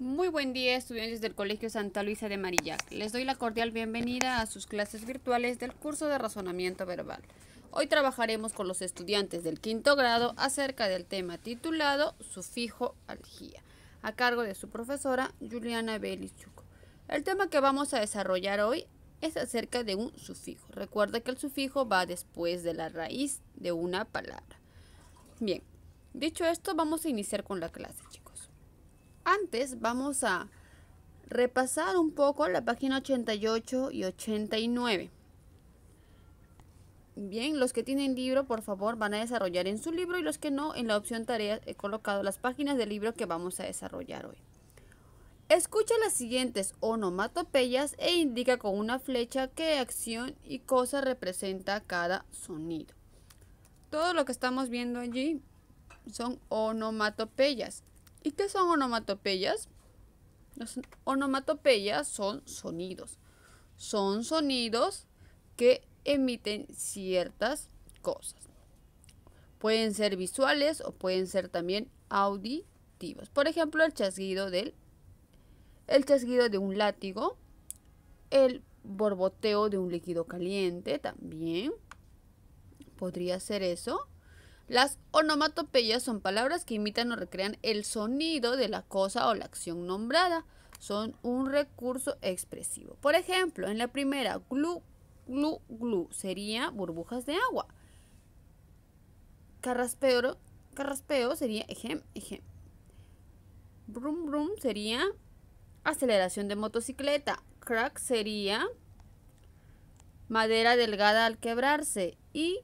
Muy buen día estudiantes del Colegio Santa Luisa de Marillac. Les doy la cordial bienvenida a sus clases virtuales del curso de razonamiento verbal. Hoy trabajaremos con los estudiantes del quinto grado acerca del tema titulado Sufijo algía, a cargo de su profesora Juliana Belichuk. El tema que vamos a desarrollar hoy es acerca de un sufijo. Recuerda que el sufijo va después de la raíz de una palabra. Bien, dicho esto, vamos a iniciar con la clase, antes vamos a repasar un poco la página 88 y 89. Bien, los que tienen libro, por favor, van a desarrollar en su libro y los que no, en la opción tareas he colocado las páginas del libro que vamos a desarrollar hoy. Escucha las siguientes onomatopeyas e indica con una flecha qué acción y cosa representa cada sonido. Todo lo que estamos viendo allí son onomatopeyas. ¿Y qué son onomatopeyas? Las onomatopeyas son sonidos. Son sonidos que emiten ciertas cosas. Pueden ser visuales o pueden ser también auditivos. Por ejemplo, el chasguido del el chasguido de un látigo, el borboteo de un líquido caliente también podría ser eso. Las onomatopeyas son palabras que imitan o recrean el sonido de la cosa o la acción nombrada. Son un recurso expresivo. Por ejemplo, en la primera, glu, glu, glu sería burbujas de agua. Carraspeo, carraspeo sería ejem, ejem. Brum, brum sería aceleración de motocicleta. Crack sería madera delgada al quebrarse. Y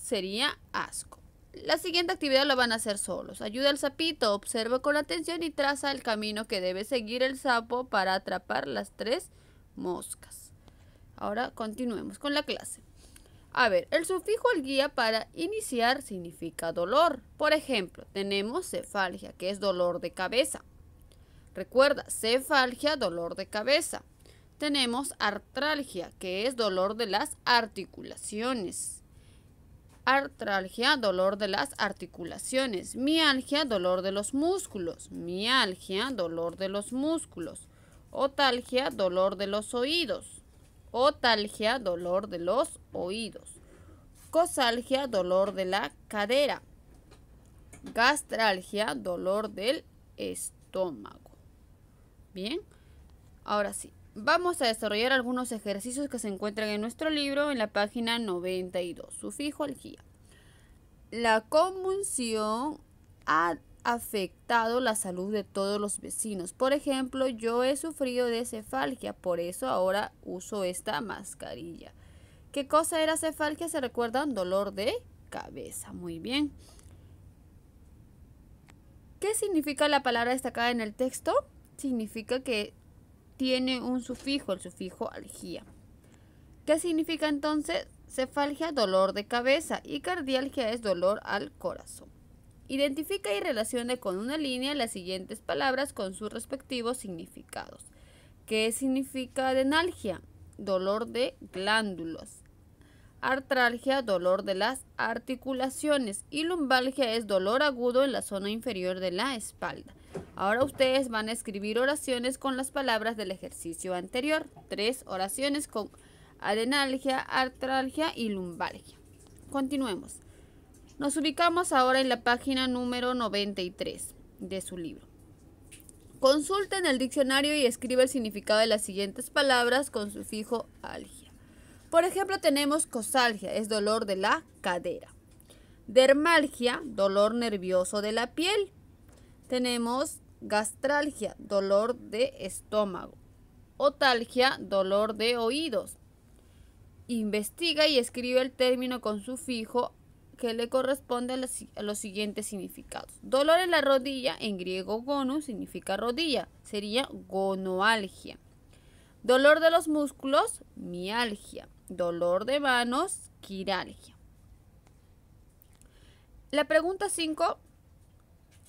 sería asco. La siguiente actividad la van a hacer solos. Ayuda al sapito, observa con atención y traza el camino que debe seguir el sapo para atrapar las tres moscas. Ahora continuemos con la clase. A ver, el sufijo al guía para iniciar significa dolor. Por ejemplo, tenemos cefalgia, que es dolor de cabeza. Recuerda, cefalgia, dolor de cabeza. Tenemos artralgia, que es dolor de las articulaciones artralgia, dolor de las articulaciones, mialgia, dolor de los músculos, mialgia, dolor de los músculos, otalgia, dolor de los oídos, otalgia, dolor de los oídos, cosalgia, dolor de la cadera, gastralgia, dolor del estómago. Bien, ahora sí, Vamos a desarrollar algunos ejercicios que se encuentran en nuestro libro en la página 92, sufijo alquía. La conmunción ha afectado la salud de todos los vecinos. Por ejemplo, yo he sufrido de cefalgia, por eso ahora uso esta mascarilla. ¿Qué cosa era cefalgia? Se recuerdan, dolor de cabeza. Muy bien. ¿Qué significa la palabra destacada en el texto? Significa que tiene un sufijo, el sufijo algia. ¿Qué significa entonces? Cefalgia, dolor de cabeza y cardialgia es dolor al corazón. Identifica y relaciona con una línea las siguientes palabras con sus respectivos significados. ¿Qué significa adenalgia? Dolor de glándulos. Artralgia, dolor de las articulaciones. Y lumbalgia es dolor agudo en la zona inferior de la espalda. Ahora ustedes van a escribir oraciones con las palabras del ejercicio anterior. Tres oraciones con adenalgia, artralgia y lumbalgia. Continuemos. Nos ubicamos ahora en la página número 93 de su libro. en el diccionario y escribe el significado de las siguientes palabras con sufijo algia. Por ejemplo, tenemos cosalgia, es dolor de la cadera. Dermalgia, dolor nervioso de la piel. Tenemos gastralgia, dolor de estómago, otalgia, dolor de oídos. Investiga y escribe el término con sufijo que le corresponde a los, siguientes significados. Dolor en la rodilla, en griego gonu significa rodilla, sería gonoalgia. Dolor de los músculos, mialgia. Dolor de manos, quiralgia. La pregunta 5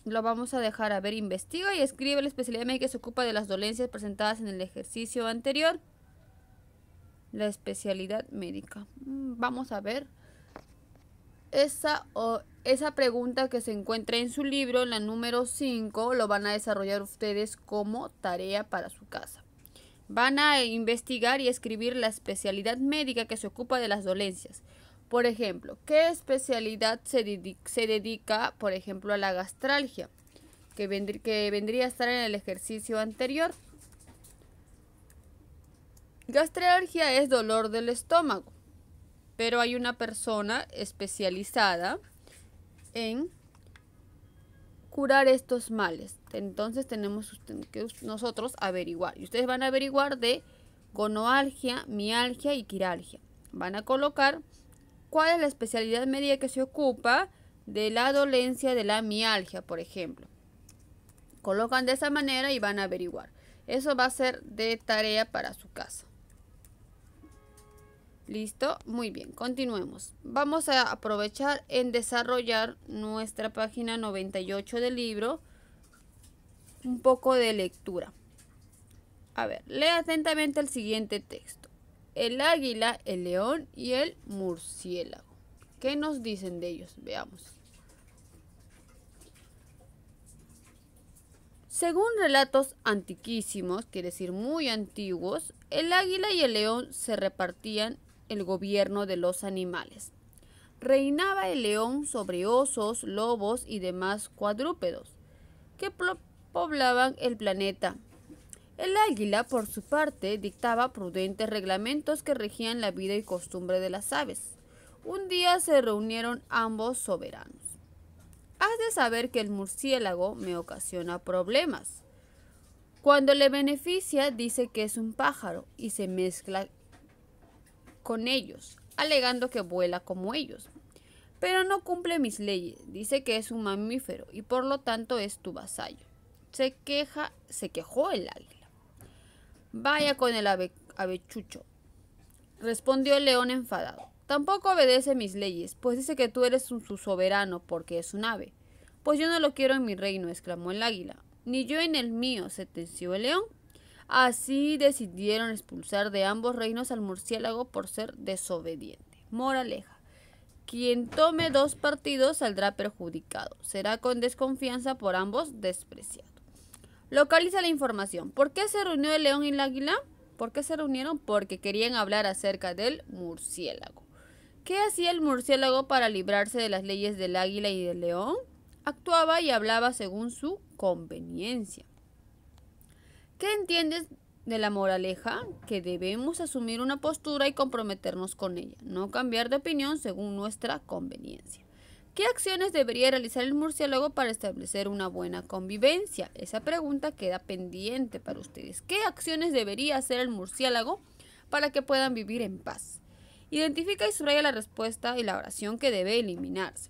lo vamos a dejar a ver, investiga y escribe la especialidad médica que se ocupa de las dolencias presentadas en el ejercicio anterior. La especialidad médica. Mm, vamos a ver. Esa, esa pregunta que se encuentra en su libro, la número 5, lo van a desarrollar ustedes como tarea para su casa. Van a investigar y escribir la especialidad médica que se ocupa de las dolencias. Por ejemplo, ¿qué especialidad se, dedica, por ejemplo, a la gastralgia? Que, vendría, que vendría a estar en el ejercicio anterior. Gastralgia es dolor del estómago, pero hay una persona especializada en curar estos males. Entonces tenemos que nosotros averiguar. Y ustedes van a averiguar de gonoalgia, mialgia y quiralgia. Van a colocar cuál es la especialidad médica que se ocupa de la dolencia de la mialgia, por ejemplo. Colocan de esa manera y van a averiguar. Eso va a ser de tarea para su casa. Listo, muy bien, continuemos. Vamos a aprovechar en desarrollar nuestra página 98 del libro. Un poco de lectura. A ver, lee atentamente el siguiente texto el águila, el león y el murciélago. ¿Qué nos dicen de ellos? Veamos. Según relatos antiquísimos, quiere decir muy antiguos, el águila y el león se repartían el gobierno de los animales. Reinaba el león sobre osos, lobos y demás cuadrúpedos que poblaban el planeta, el águila, por su parte, dictaba prudentes reglamentos que regían la vida y costumbre de las aves. Un día se reunieron ambos soberanos. Has de saber que el murciélago me ocasiona problemas. Cuando le beneficia, dice que es un pájaro y se mezcla con ellos, alegando que vuela como ellos. Pero no cumple mis leyes, dice que es un mamífero y por lo tanto es tu vasallo. Se queja, se quejó el águila. Vaya con el avechucho. Respondió el león enfadado. Tampoco obedece mis leyes, pues dice que tú eres su soberano porque es un ave. Pues yo no lo quiero en mi reino, exclamó el águila. Ni yo en el mío, se sentenció el león. Así decidieron expulsar de ambos reinos al murciélago por ser desobediente. Moraleja. Quien tome dos partidos saldrá perjudicado. Será con desconfianza por ambos despreciado. Localiza la información. ¿Por qué se reunió el león y el águila? ¿Por qué se reunieron? Porque querían hablar acerca del murciélago. ¿Qué hacía el murciélago para librarse de las leyes del águila y del león? Actuaba y hablaba según su conveniencia. ¿Qué entiendes de la moraleja? Que debemos asumir una postura y comprometernos con ella, no cambiar de opinión según nuestra conveniencia. ¿Qué acciones debería realizar el murciélago para establecer una buena convivencia? Esa pregunta queda pendiente para ustedes. ¿Qué acciones debería hacer el murciélago para que puedan vivir en paz? Identifica y subraya la respuesta y la oración que debe eliminarse.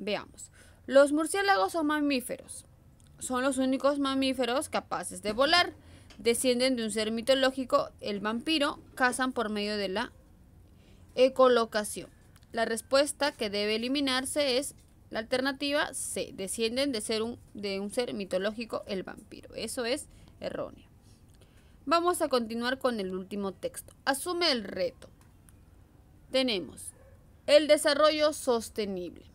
Veamos. Los murciélagos son mamíferos. Son los únicos mamíferos capaces de volar. Descienden de un ser mitológico, el vampiro, cazan por medio de la ecolocación. La respuesta que debe eliminarse es la alternativa C. Descienden de ser un, de un ser mitológico el vampiro. Eso es erróneo. Vamos a continuar con el último texto. Asume el reto. Tenemos el desarrollo sostenible.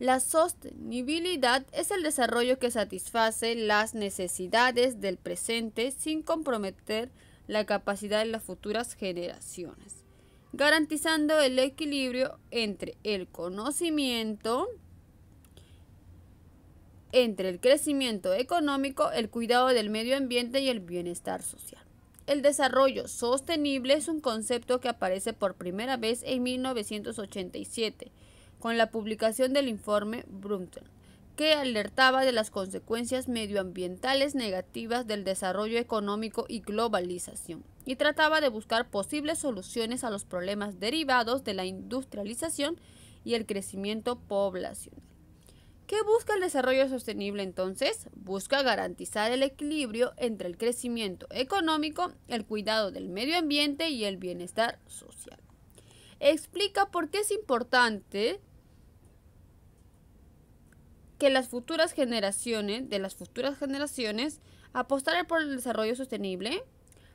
La sostenibilidad es el desarrollo que satisface las necesidades del presente sin comprometer la capacidad de las futuras generaciones garantizando el equilibrio entre el conocimiento, entre el crecimiento económico, el cuidado del medio ambiente y el bienestar social. El desarrollo sostenible es un concepto que aparece por primera vez en 1987 con la publicación del informe Brundtland, que alertaba de las consecuencias medioambientales negativas del desarrollo económico y globalización y trataba de buscar posibles soluciones a los problemas derivados de la industrialización y el crecimiento poblacional. ¿Qué busca el desarrollo sostenible entonces? Busca garantizar el equilibrio entre el crecimiento económico, el cuidado del medio ambiente y el bienestar social. Explica por qué es importante que las futuras generaciones, de las futuras generaciones, apostar por el desarrollo sostenible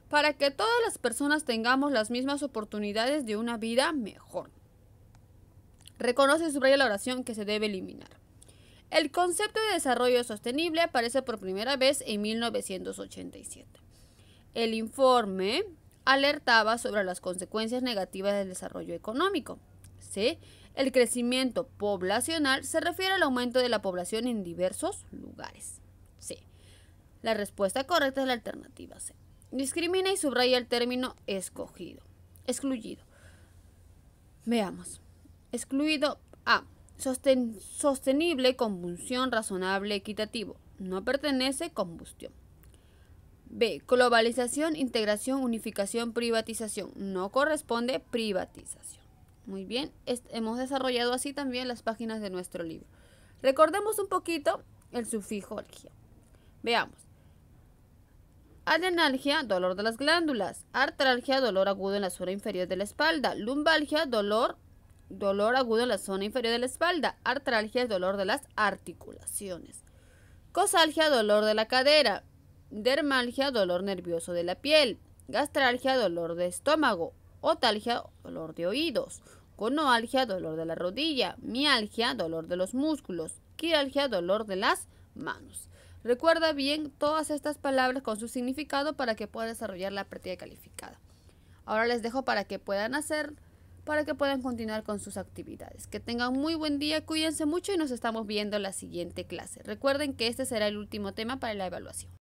para que todas las personas tengamos las mismas oportunidades de una vida mejor. Reconoce y subraya la oración que se debe eliminar. El concepto de desarrollo sostenible aparece por primera vez en 1987. El informe alertaba sobre las consecuencias negativas del desarrollo económico. ¿Sí? El crecimiento poblacional se refiere al aumento de la población en diversos lugares. ¿Sí? La respuesta correcta es la alternativa C. Discrimina y subraya el término escogido. Excluido. Veamos. Excluido A. sostenible, combustión, razonable, equitativo. No pertenece combustión. B. Globalización, integración, unificación, privatización. No corresponde privatización. Muy bien, hemos desarrollado así también las páginas de nuestro libro. Recordemos un poquito el sufijo algia. Veamos adenalgia, dolor de las glándulas. Artralgia, dolor agudo en la zona inferior de la espalda. Lumbalgia, dolor, dolor agudo en la zona inferior de la espalda. Artralgia dolor de las articulaciones. Cosalgia, dolor de la cadera. Dermalgia, dolor nervioso de la piel. Gastralgia, dolor de estómago. Otalgia, dolor de oídos. Conoalgia, dolor de la rodilla. Mialgia, dolor de los músculos. Quiralgia, dolor de las manos. Recuerda bien todas estas palabras con su significado para que pueda desarrollar la práctica calificada. Ahora les dejo para que puedan hacer, para que puedan continuar con sus actividades. Que tengan muy buen día, cuídense mucho y nos estamos viendo en la siguiente clase. Recuerden que este será el último tema para la evaluación.